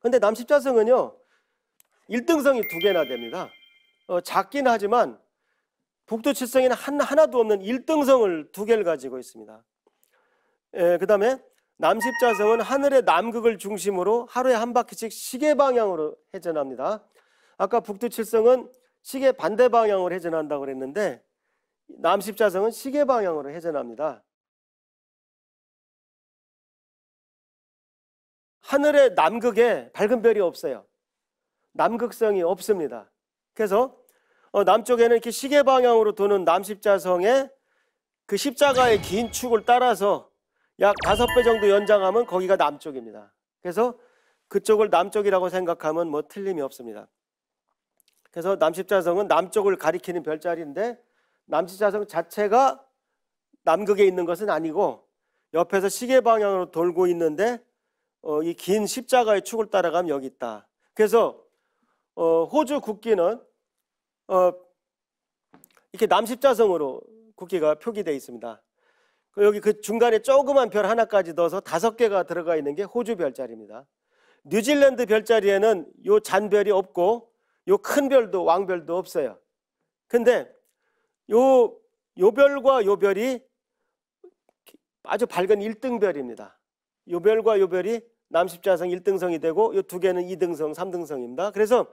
근데 남십자성은요. 1등성이 두 개나 됩니다. 어, 작긴 하지만 북두칠성에는 한, 하나도 없는 1등성을 두 개를 가지고 있습니다. 예, 그 다음에 남십자성은 하늘의 남극을 중심으로 하루에 한 바퀴씩 시계 방향으로 회전합니다. 아까 북두칠성은 시계 반대 방향으로 회전한다고 그랬는데 남십자성은 시계 방향으로 회전합니다. 하늘의 남극에 밝은 별이 없어요. 남극성이 없습니다. 그래서 어, 남쪽에는 이렇게 시계 방향으로 도는 남십자성의 그 십자가의 긴 축을 따라서 약 다섯 배 정도 연장하면 거기가 남쪽입니다. 그래서 그쪽을 남쪽이라고 생각하면 뭐 틀림이 없습니다. 그래서 남십자성은 남쪽을 가리키는 별자리인데 남십자성 자체가 남극에 있는 것은 아니고 옆에서 시계 방향으로 돌고 있는데 어, 이긴 십자가의 축을 따라가면 여기 있다. 그래서 어, 호주 국기는 어, 이렇게 남십자성으로 국기가 표기되어 있습니다. 그 여기 그 중간에 조그만 별 하나까지 넣어서 다섯 개가 들어가 있는 게 호주 별자리입니다. 뉴질랜드 별자리에는 요 잔별이 없고 요 큰 별도 왕별도 없어요. 근데 요, 요 별과 요 별이 아주 밝은 1등 별입니다. 요 별과 요 별이 남십자성 1등성이 되고 이 두 개는 2등성, 3등성입니다. 그래서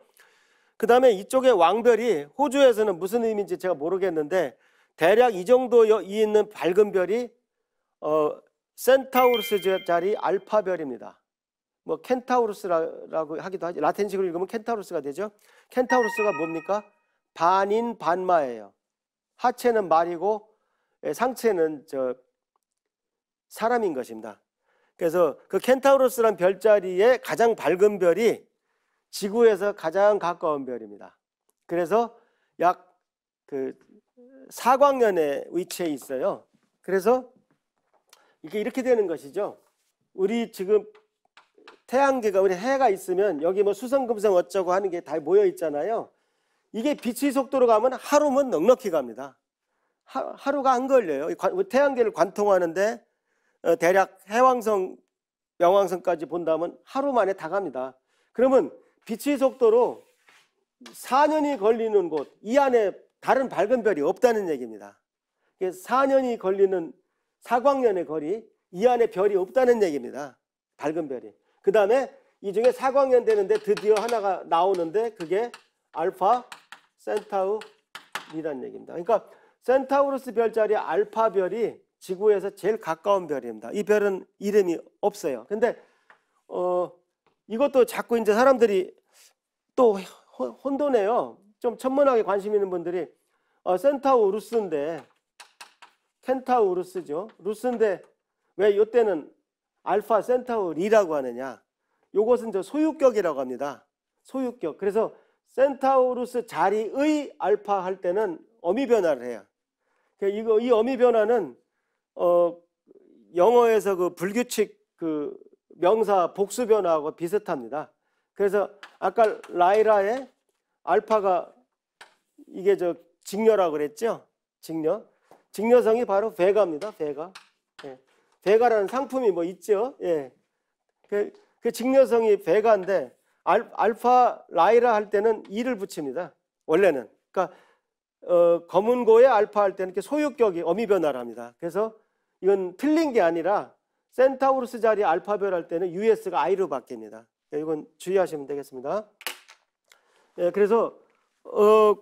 그 다음에 이쪽에 왕별이 호주에서는 무슨 의미인지 제가 모르겠는데 대략 이 정도 있는 밝은 별이 어, 센타우루스 자리 알파별입니다. 뭐 켄타우루스라고 하기도 하지 라틴식으로 읽으면 켄타우루스가 되죠. 켄타우루스가 뭡니까? 반인 반마예요. 하체는 말이고 예, 상체는 저 사람인 것입니다. 그래서 그 켄타우로스란 별자리의 가장 밝은 별이 지구에서 가장 가까운 별입니다. 그래서 약 그 사광년에 위치해 있어요. 그래서 이게 이렇게 되는 것이죠. 우리 지금 태양계가 우리 해가 있으면 여기 뭐 수성 금성 어쩌고 하는 게 다 모여 있잖아요. 이게 빛의 속도로 가면 하루면 넉넉히 갑니다. 하, 루가안 걸려요. 태양계를 관통하는데 어, 대략 해왕성, 명왕성까지 본다면 하루 만에 다 갑니다. 그러면 빛의 속도로 4년이 걸리는 곳, 이 안에 다른 밝은 별이 없다는 얘기입니다. 4년이 걸리는 사광년의 거리, 이 안에 별이 없다는 얘기입니다. 밝은 별이. 그 다음에 이 중에 사광년 되는데 드디어 하나가 나오는데 그게 알파 센타우리라는 얘기입니다. 그러니까 센타우루스 별자리 알파 별이 지구에서 제일 가까운 별입니다. 이 별은 이름이 없어요. 근데 어, 이것도 자꾸 이제 사람들이 또 혼돈해요. 좀 천문학에 관심 있는 분들이 어, 센타우루스인데 켄타우루스죠. 루스인데 왜 이때는 알파 센타우리라고 하느냐? 요것은 저 소유격이라고 합니다. 소유격. 그래서 센타우루스 자리의 알파 할 때는 어미 변화를 해요. 그 이거 이 어미 변화는 어, 영어에서 그 불규칙 그 명사 복수 변화하고 비슷합니다. 그래서 아까 라이라의 알파가 이게 저 직녀라고 그랬죠? 직녀. 직녀성이 바로 배가입니다. 배가. 예. 배가라는 상품이 뭐 있죠? 예. 그, 그 직녀성이 배가인데 알, 알파 라이라 할 때는 이를 붙입니다. 원래는. 그러니까 어, 검은고의 알파 할 때는 소유격이 어미 변화를 합니다. 그래서 이건 틀린 게 아니라 센타우루스 자리 알파벳 할 때는 US가 I로 바뀝니다. 예, 이건 주의하시면 되겠습니다. 예, 그래서 어,